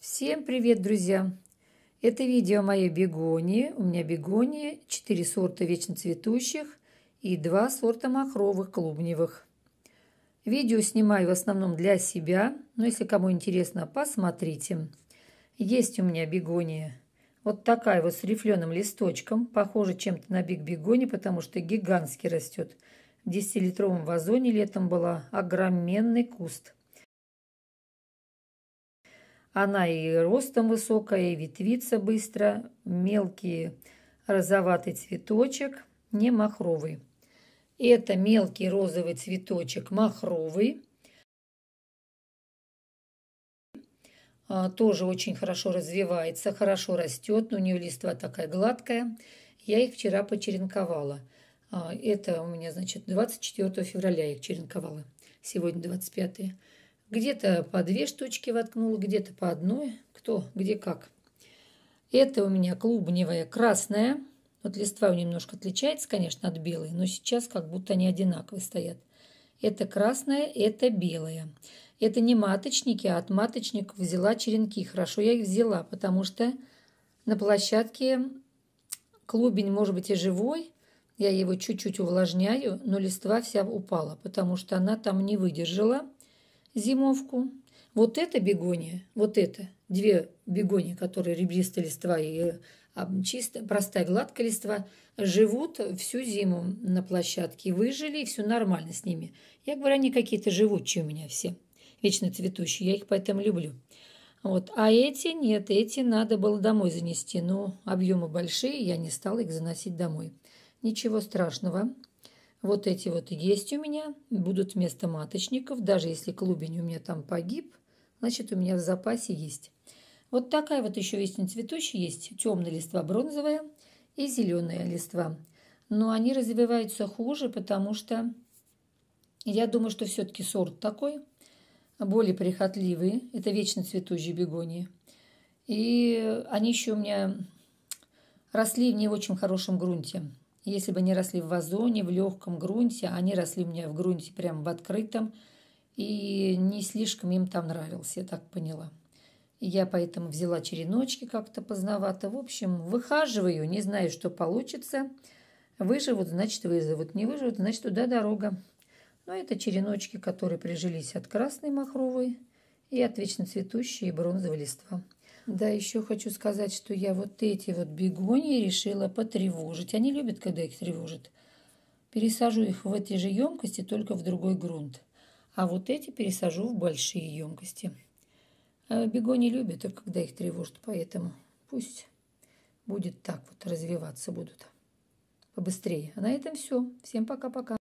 Всем привет, друзья! Это видео о моей бегонии. У меня бегонии 4 сорта вечно цветущих и 2 сорта махровых клубневых. Видео снимаю в основном для себя, но если кому интересно, посмотрите. Есть у меня бегония вот такая вот с рифленым листочком, похоже чем-то на биг бегони, потому что гигантский растет. В 10-литровом вазоне летом была огроменный куст – она и ростом высокая, и ветвится быстро, мелкий розоватый цветочек, не махровый. Это мелкий розовый цветочек махровый. А, тоже очень хорошо развивается, хорошо растет, но у нее листва такая гладкая. Я их вчера почеренковала. А, это у меня, значит, 24 февраля я их черенковала. Сегодня 25. -е. Где-то по две штучки воткнула, где-то по одной. Кто, где, как. Это у меня клубневая красная. Вот листва у немножко отличается, конечно, от белой, но сейчас как будто они одинаковые стоят. Это красная, это белая. Это не маточники, а от маточников взяла черенки. Хорошо, я их взяла, потому что на площадке клубень может быть и живой. Я его чуть-чуть увлажняю, но листва вся упала, потому что она там не выдержала зимовку. Вот это бегония, вот это, две бегонии, которые ребристые листва и э, чистая, простая гладкая листва, живут всю зиму на площадке, выжили, и все нормально с ними. Я говорю, они какие-то живучие у меня все, вечно цветущие, я их поэтому люблю. Вот. А эти нет, эти надо было домой занести, но объемы большие, я не стала их заносить домой. Ничего страшного, вот эти вот есть у меня, будут вместо маточников, даже если клубень у меня там погиб, значит у меня в запасе есть. Вот такая вот еще весня цветущая есть, темная листва бронзовая и зеленая листва. Но они развиваются хуже, потому что я думаю, что все-таки сорт такой, более прихотливый, это вечно цветущие бегонии. И они еще у меня росли в не очень хорошем грунте. Если бы они росли в вазоне, в легком грунте, а они росли у меня в грунте прям в открытом, и не слишком им там нравилось, я так поняла. Я поэтому взяла череночки как-то поздновато. В общем, выхаживаю, не знаю, что получится. Выживут, значит, вызовут. Не выживут, значит, туда дорога. Но ну, это череночки, которые прижились от красной махровой и от вечно цветущей и бронзовой листва. Да, еще хочу сказать, что я вот эти вот бегонии решила потревожить. Они любят, когда их тревожат. Пересажу их в эти же емкости, только в другой грунт. А вот эти пересажу в большие емкости. А бегони любят, когда их тревожат, поэтому пусть будет так вот развиваться будут побыстрее. А на этом все. Всем пока-пока.